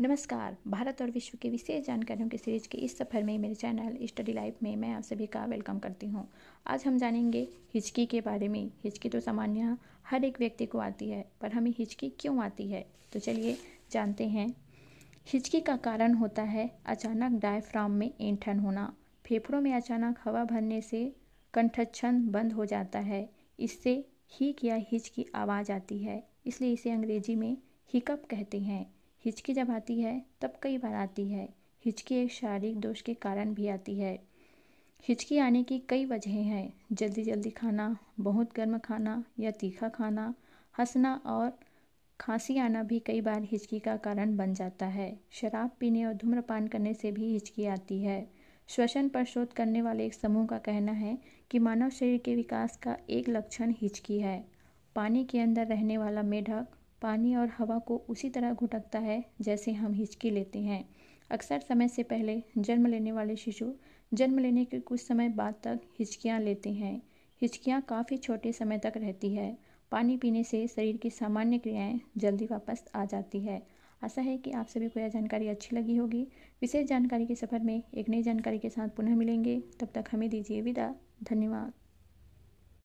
नमस्कार भारत और विश्व के विशेष जानकारियों की सीरीज के इस सफर में मेरे चैनल स्टडी लाइफ में मैं आप सभी का वेलकम करती हूं। आज हम जानेंगे हिचकी के बारे में हिचकी तो सामान्य हर एक व्यक्ति को आती है पर हमें हिचकी क्यों आती है तो चलिए जानते हैं हिचकी का कारण होता है अचानक डायफ्राम में ऐंठन होना फेफड़ों में अचानक हवा भरने से कंठच्छन बंद हो जाता है इससे हिक या हिच की आवाज़ आती है इसलिए इसे अंग्रेजी में हिकअप कहते हैं हिचकी जब आती है तब कई बार आती है हिचकी एक शारीरिक दोष के कारण भी आती है हिचकी आने की कई वजहें हैं जल्दी जल्दी खाना बहुत गर्म खाना या तीखा खाना हंसना और खांसी आना भी कई बार हिचकी का कारण बन जाता है शराब पीने और धूम्रपान करने से भी हिचकी आती है श्वसन पर शोध करने वाले एक समूह का कहना है कि मानव शरीर के विकास का एक लक्षण हिचकी है पानी के अंदर रहने वाला मेढक पानी और हवा को उसी तरह घुटकता है जैसे हम हिचकी लेते हैं अक्सर समय से पहले जन्म लेने वाले शिशु जन्म लेने के कुछ समय बाद तक हिचकियाँ लेते हैं हिचकियाँ काफ़ी छोटे समय तक रहती है पानी पीने से शरीर की सामान्य क्रियाएं जल्दी वापस आ जाती है आशा है कि आप सभी को यह जानकारी अच्छी लगी होगी विशेष जानकारी के सफ़र में एक नई जानकारी के साथ पुनः मिलेंगे तब तक हमें दीजिए विदा धन्यवाद